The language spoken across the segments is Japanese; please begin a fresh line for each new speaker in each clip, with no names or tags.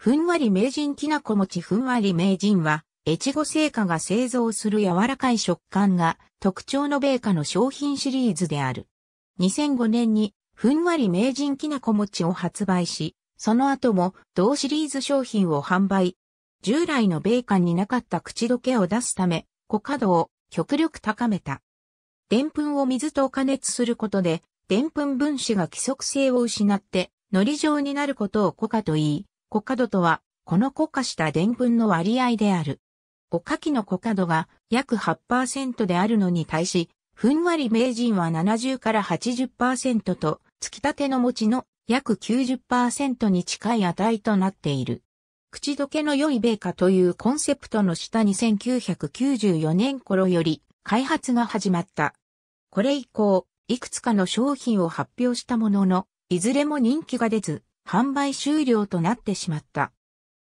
ふんわり名人きなこ餅ふんわり名人は、越後製菓が製造する柔らかい食感が特徴の米菓の商品シリーズである。2005年に、ふんわり名人きなこ餅を発売し、その後も同シリーズ商品を販売。従来の米菓になかった口どけを出すため、コカドを極力高めた。でんぷんを水と加熱することで、でんぷん分子が規則性を失って、糊状になることをコカと言い、コカドとは、この固化した伝粉の割合である。おかきのコカドが約8%であるのに対し、ふんわり名人は70から80%と、つきたての餅の約90%に近い値となっている。口どけの良い米菓というコンセプトの下に1994年頃より開発が始まった。これ以降、いくつかの商品を発表したものの、いずれも人気が出ず、販売終了となってしまった。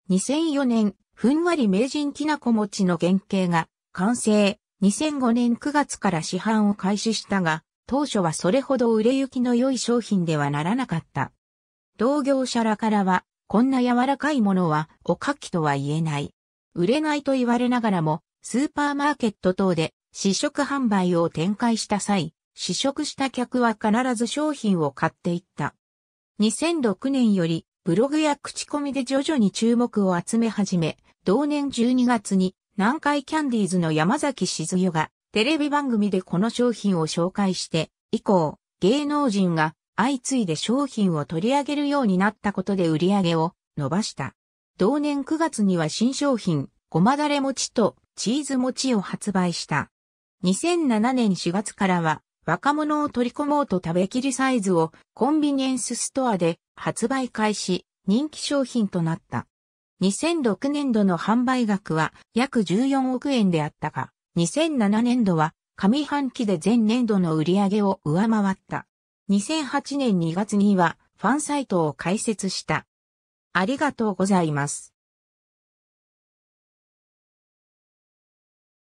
2004年、ふんわり名人きなこ餅の原型が完成。2005年9月から市販を開始したが、当初はそれほど売れ行きの良い商品ではならなかった。同業者らからは、こんな柔らかいものはおかきとは言えない。売れないと言われながらも、スーパーマーケット等で試食販売を展開した際、試食した客は必ず商品を買っていった。2006年よりブログや口コミで徐々に注目を集め始め、同年12月に南海キャンディーズの山崎静代がテレビ番組でこの商品を紹介して以降、芸能人が相次いで商品を取り上げるようになったことで売り上げを伸ばした。同年9月には新商品、ごまだれ餅とチーズ餅を発売した。2007年4月からは若者を取り込もうと食べきりサイズをコンビニエンスストアで発売開始、人気商品となった。2006年度の販売額は約14億円であったが、2007年度は上半期で前年度の売り上げを上回った。2008年2月にはファンサイトを開設した。ありがとうございます。